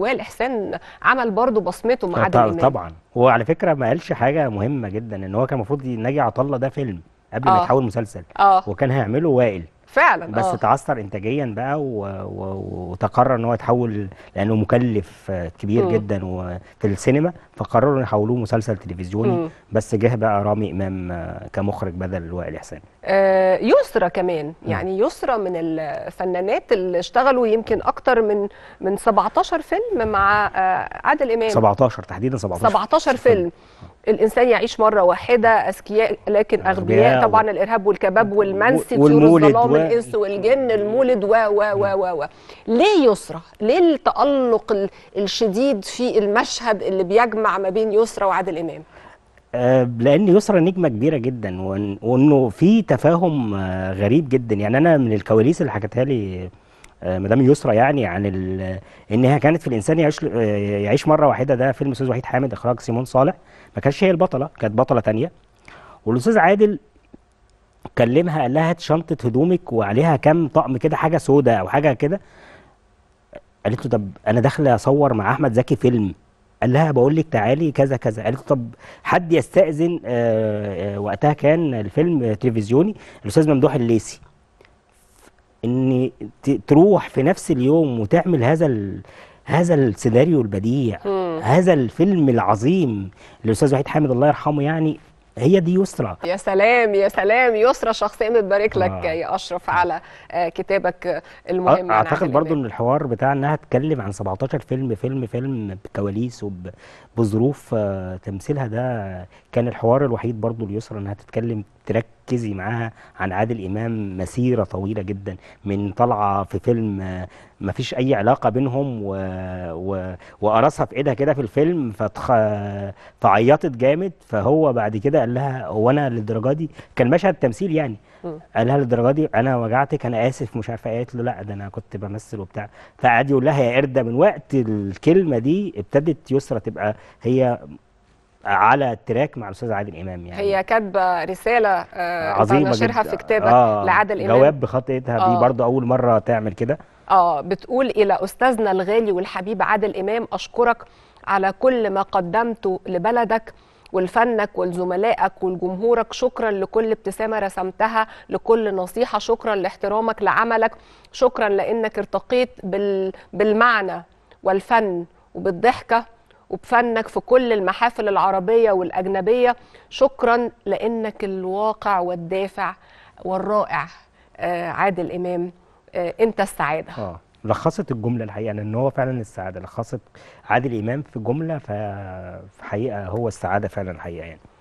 وائل احسان عمل برضه بصمته مع عادل امام طبعا على فكره ما قالش حاجه مهمه جدا ان هو كان المفروض ناجي عطله ده فيلم قبل ما آه. يتحول مسلسل أوه. وكان هيعمله وائل فعلا بس آه. تعثر انتاجيا بقى و... و... وتقرر ان هو يتحول لانه مكلف آه، كبير م. جدا و... في السينما فقرروا ان يحولوه مسلسل تلفزيوني م. بس جه بقى رامي امام آه، كمخرج بدل وائل احسان آه يسرى كمان يعني يسرى من الفنانات اللي اشتغلوا يمكن اكتر من من 17 فيلم مع آه عادل امام 17 تحديدا 17 17 فيلم الانسان يعيش مره واحده اذكياء لكن اغبياء طبعا الارهاب والكباب والمنسي والمولد والانس والجن المولد و و و و و ليه يسرى؟ ليه التألق الشديد في المشهد اللي بيجمع ما بين يسرى وعادل امام؟ آه، لان يسرى نجمه كبيره جدا وانه في تفاهم آه، غريب جدا يعني انا من الكواليس اللي حكتها لي آه، مدام يسرى يعني عن ان هي كانت في الانسان يعيش يعيش مره واحده ده فيلم استاذ وحيد حامد اخراج سيمون صالح ما كانتش هي البطله كانت بطله ثانيه والاستاذ عادل كلمها قال لها هات شنطه هدومك وعليها كام طقم كده حاجه سوداء او حاجه كده قالت له طب انا داخله اصور مع احمد زكي فيلم قال لها بقول لك تعالي كذا كذا قالت له طب حد يستاذن آه، آه، وقتها كان الفيلم تلفزيوني الاستاذ ممدوح الليسي ان تروح في نفس اليوم وتعمل هذا هذا السيناريو البديع هذا الفيلم العظيم الاستاذ وحيد حامد الله يرحمه يعني هي دي يسرى يا سلام يا سلام يسرى شخصيا بتبارك لك آه. يا اشرف على آه، كتابك المهم آه، اعتقد برضو ان الحوار بتاع انها تتكلم عن 17 فيلم فيلم فيلم بكواليس وبظروف آه، تمثيلها ده كان الحوار الوحيد برضو ليسرى انها تتكلم تركز ركزي معاها عن عادل امام مسيره طويله جدا من طالعه في فيلم آه، ما فيش اي علاقه بينهم و... و... وقرصها في ايدها كده في الفيلم فتخ... فعيطت جامد فهو بعد كده قال لها هو انا للدرجه دي كان مشهد تمثيل يعني قال لها للدرجه دي انا وجعتك انا اسف مش عارفه إيه. قالت له لا ده انا كنت بمثل وبتاع فقعد يقول لها يا قرده من وقت الكلمه دي ابتدت يسرى تبقى هي على التراك مع الاستاذ عادل امام يعني هي كاتبه رساله آه، عظيمه نشرها في كتابه آه لعادل امام جواب بخطيتها آه دي برضه اول مره تعمل كده اه بتقول الى استاذنا الغالي والحبيب عادل امام اشكرك على كل ما قدمته لبلدك ولفنك ولزملائك ولجمهورك شكرا لكل ابتسامه رسمتها لكل نصيحه شكرا لاحترامك لعملك شكرا لانك ارتقيت بال... بالمعنى والفن وبالضحكه وبفنك في كل المحافل العربية والأجنبية شكرا لأنك الواقع والدافع والرائع آه، عادل إمام آه، أنت السعادة آه. لخصت الجمله الحقيقه لان هو فعلا السعاده لخصت عادل امام في جمله فحقيقه هو السعاده فعلا الحقيقه يعني